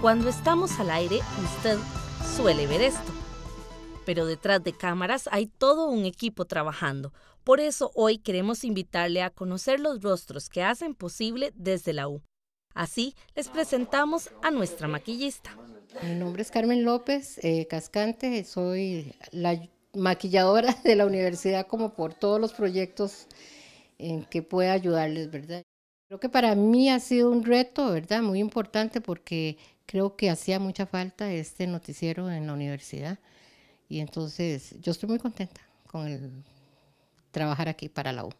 Cuando estamos al aire, usted suele ver esto. Pero detrás de cámaras hay todo un equipo trabajando. Por eso hoy queremos invitarle a conocer los rostros que hacen posible desde la U. Así les presentamos a nuestra maquillista. Mi nombre es Carmen López eh, Cascante, soy la maquilladora de la universidad como por todos los proyectos en que pueda ayudarles, ¿verdad? Creo que para mí ha sido un reto, ¿verdad? Muy importante porque creo que hacía mucha falta este noticiero en la universidad. Y entonces yo estoy muy contenta con el trabajar aquí para la U.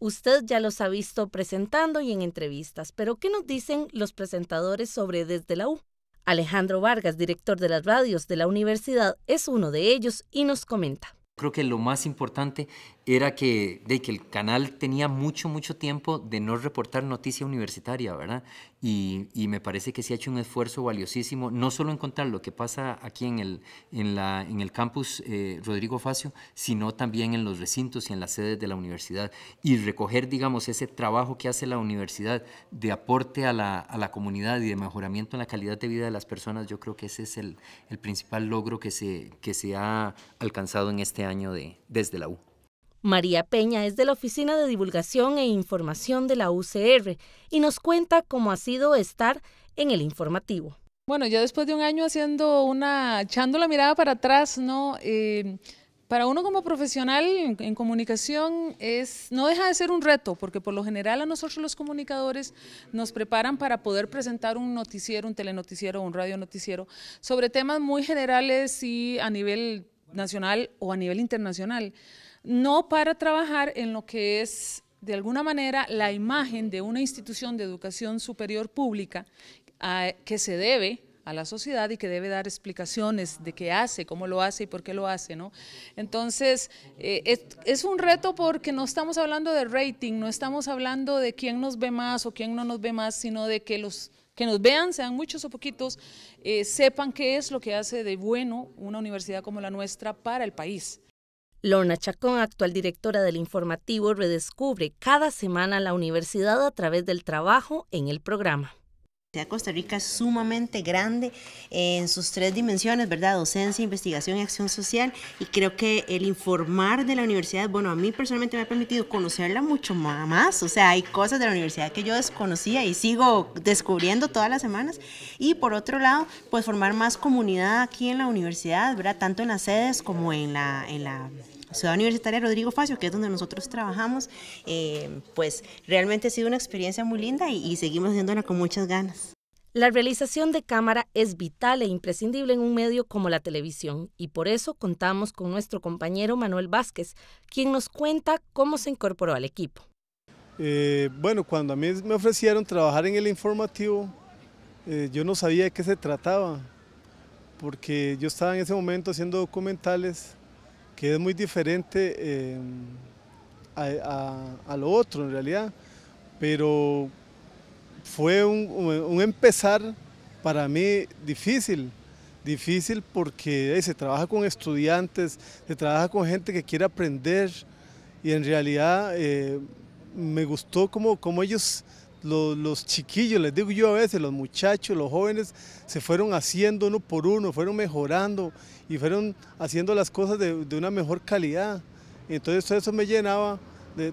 Usted ya los ha visto presentando y en entrevistas, pero ¿qué nos dicen los presentadores sobre desde la U? Alejandro Vargas, director de las radios de la universidad, es uno de ellos y nos comenta. Creo que lo más importante era que, de que el canal tenía mucho, mucho tiempo de no reportar noticia universitaria, ¿verdad? Y, me parece que se ha hecho un esfuerzo valiosísimo, no solo en contar lo que pasa aquí en el, en la, en el campus eh, Rodrigo Facio, sino también en los recintos y en las sedes de la universidad, y recoger, digamos, ese trabajo que hace la universidad de aporte a la, a la comunidad y de mejoramiento en la calidad de vida de las personas, yo creo que ese es el, principal logro que se, se ha alcanzado en este año de, desde la U. María Peña es de la Oficina de Divulgación e Información de la UCR y nos cuenta cómo ha sido estar en el informativo. Bueno, ya después de un año haciendo una, echando la mirada para atrás, ¿no? Eh, para uno como profesional en, comunicación es, no deja de ser un reto, porque por lo general a nosotros los comunicadores nos preparan para poder presentar un noticiero, un telenoticiero, un radio noticiero, sobre temas muy generales y a nivel nacional o a nivel internacional no para trabajar en lo que es de alguna manera la imagen de una institución de educación superior pública ah, que se debe a la sociedad y que debe dar explicaciones de qué hace, cómo lo hace y por qué lo hace, ¿no? Entonces, eh, es, un reto porque no estamos hablando de rating, no estamos hablando de quién nos ve más o quién no nos ve más, sino de que los que nos vean, sean muchos o poquitos, eh, sepan qué es lo que hace de bueno una universidad como la nuestra para el país. Lorna Chacón, actual directora del informativo, redescubre cada semana la universidad a través del trabajo en el programa. La Costa Rica es sumamente grande en sus tres dimensiones, ¿verdad? Docencia, investigación y acción social. Y creo que el informar de la universidad, bueno, a mí personalmente me ha permitido conocerla mucho más. O sea, hay cosas de la universidad que yo desconocía y sigo descubriendo todas las semanas. Y por otro lado, pues formar más comunidad aquí en la universidad, ¿verdad? Tanto en las sedes como en en la Ciudad Universitaria Rodrigo Facio, que es donde nosotros trabajamos, eh, pues realmente ha sido una experiencia muy linda y, seguimos haciéndola con muchas ganas. La realización de cámara es vital e imprescindible en un medio como la televisión y por eso contamos con nuestro compañero Manuel Vázquez, quien nos cuenta cómo se incorporó al equipo. Eh, bueno, cuando a mí me ofrecieron trabajar en el informativo, eh, yo no sabía de qué se trataba, porque yo estaba en ese momento haciendo documentales que es muy diferente eh, a, lo otro en realidad, pero fue un, empezar para mí difícil, difícil porque se trabaja con estudiantes, se trabaja con gente que quiere aprender y en realidad eh, me gustó como, como ellos los, chiquillos, les digo yo a veces, los muchachos, los jóvenes, se fueron haciendo uno por uno, fueron mejorando y fueron haciendo las cosas de, una mejor calidad. Entonces todo eso me llenaba de,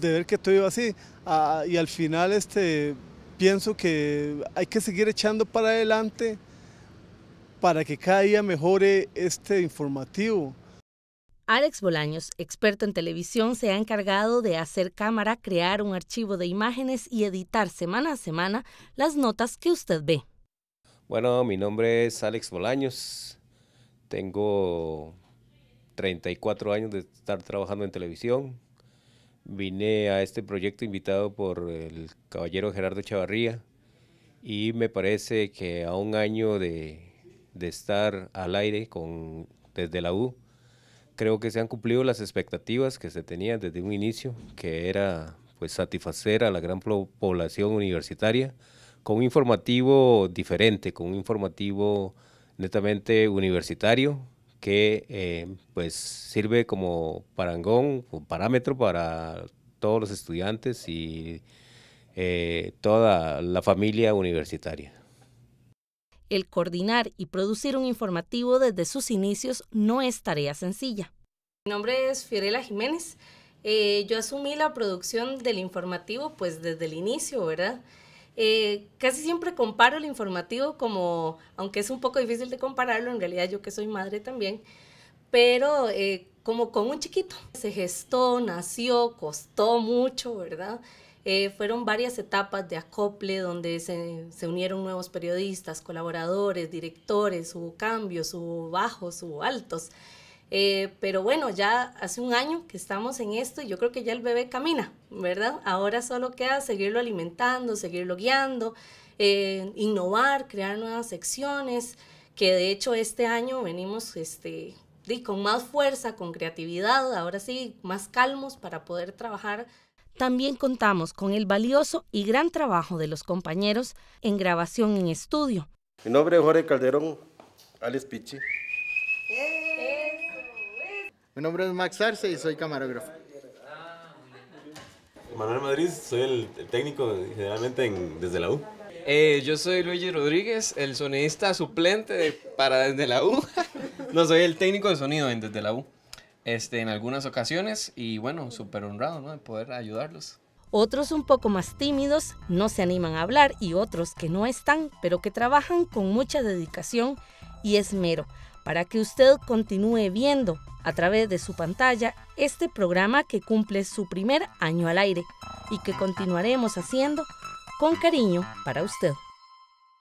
ver que todo iba así. Ah, y al final este, pienso que hay que seguir echando para adelante para que cada día mejore este informativo. Alex Bolaños, experto en televisión, se ha encargado de hacer cámara, crear un archivo de imágenes y editar semana a semana las notas que usted ve. Bueno, mi nombre es Alex Bolaños, tengo 34 años de estar trabajando en televisión. Vine a este proyecto invitado por el caballero Gerardo Chavarría y me parece que a un año de, de estar al aire con, desde la U, creo que se han cumplido las expectativas que se tenían desde un inicio, que era pues satisfacer a la gran población universitaria con un informativo diferente, con un informativo netamente universitario que eh, pues sirve como parangón, un parámetro para todos los estudiantes y eh, toda la familia universitaria. El coordinar y producir un informativo desde sus inicios no es tarea sencilla. Mi nombre es Fiorella Jiménez. Eh, yo asumí la producción del informativo pues desde el inicio, ¿verdad? Eh, casi siempre comparo el informativo como, aunque es un poco difícil de compararlo, en realidad yo que soy madre también, pero eh, como con un chiquito. Se gestó, nació, costó mucho, ¿verdad? Eh, fueron varias etapas de acople donde se, unieron nuevos periodistas, colaboradores, directores, hubo cambios, hubo bajos, hubo altos. Eh, pero bueno, ya hace un año que estamos en esto y yo creo que ya el bebé camina, ¿verdad? Ahora solo queda seguirlo alimentando, seguirlo guiando, eh, innovar, crear nuevas secciones, que de hecho este año venimos este, con más fuerza, con creatividad, ahora sí, más calmos para poder trabajar también contamos con el valioso y gran trabajo de los compañeros en grabación en estudio. Mi nombre es Jorge Calderón, Alex Pichi. Mi nombre es Max Arce y soy camarógrafo. Manuel Madrid, soy el, técnico generalmente en, desde la U. Eh, yo soy Luigi Rodríguez, el sonidista suplente para desde la U. no soy el técnico de sonido en desde la U. Este, en algunas ocasiones y bueno, súper honrado de poder ayudarlos. Otros un poco más tímidos no se animan a hablar y otros que no están, pero que trabajan con mucha dedicación y esmero para que usted continúe viendo a través de su pantalla este programa que cumple su primer año al aire y que continuaremos haciendo con cariño para usted.